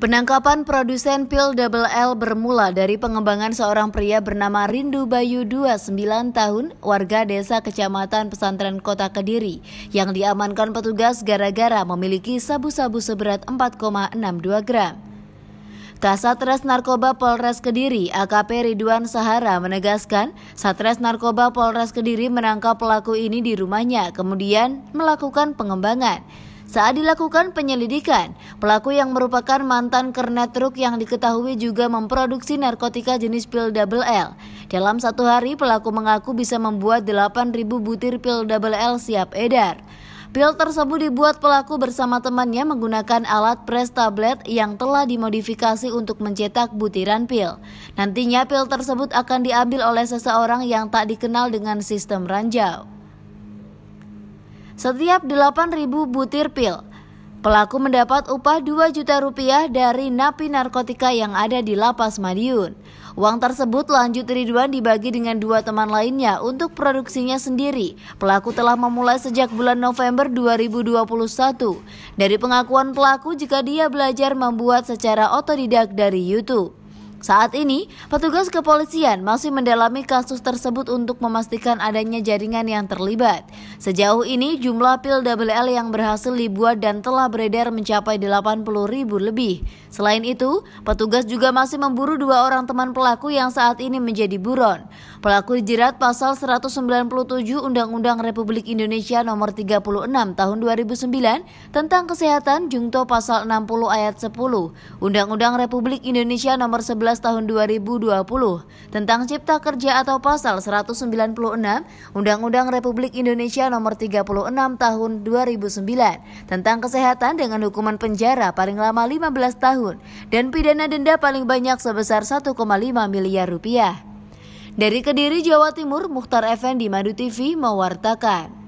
Penangkapan produsen pil double L bermula dari pengembangan seorang pria bernama Rindu Bayu 29 tahun, warga desa kecamatan pesantren kota Kediri, yang diamankan petugas gara-gara memiliki sabu-sabu seberat 4,62 gram. Kasatres Narkoba Polres Kediri AKP Ridwan Sahara menegaskan Satres Narkoba Polres Kediri menangkap pelaku ini di rumahnya kemudian melakukan pengembangan. Saat dilakukan penyelidikan, pelaku yang merupakan mantan kernet truk yang diketahui juga memproduksi narkotika jenis pil double L. Dalam satu hari, pelaku mengaku bisa membuat 8.000 butir pil double L siap edar. Pil tersebut dibuat pelaku bersama temannya menggunakan alat press tablet yang telah dimodifikasi untuk mencetak butiran pil. Nantinya pil tersebut akan diambil oleh seseorang yang tak dikenal dengan sistem ranjau setiap 8.000 butir pil. Pelaku mendapat upah 2 juta rupiah dari napi narkotika yang ada di Lapas Madiun. Uang tersebut lanjut Ridwan dibagi dengan dua teman lainnya untuk produksinya sendiri. Pelaku telah memulai sejak bulan November 2021. Dari pengakuan pelaku jika dia belajar membuat secara otodidak dari YouTube. Saat ini, petugas kepolisian masih mendalami kasus tersebut untuk memastikan adanya jaringan yang terlibat. Sejauh ini, jumlah pil WL yang berhasil dibuat dan telah beredar mencapai 80 ribu lebih. Selain itu, petugas juga masih memburu dua orang teman pelaku yang saat ini menjadi buron. Pelaku dijerat pasal 197 Undang-Undang Republik Indonesia Nomor 36 Tahun 2009 tentang Kesehatan Jungto Pasal 60 Ayat 10, Undang-Undang Republik Indonesia Nomor 11 tahun 2020 tentang Cipta Kerja atau pasal 196 Undang-Undang Republik Indonesia nomor 36 tahun 2009 tentang kesehatan dengan hukuman penjara paling lama 15 tahun dan pidana denda paling banyak sebesar 1,5 miliar rupiah. Dari Kediri, Jawa Timur, Muhtar Effendi Madu TV mewartakan.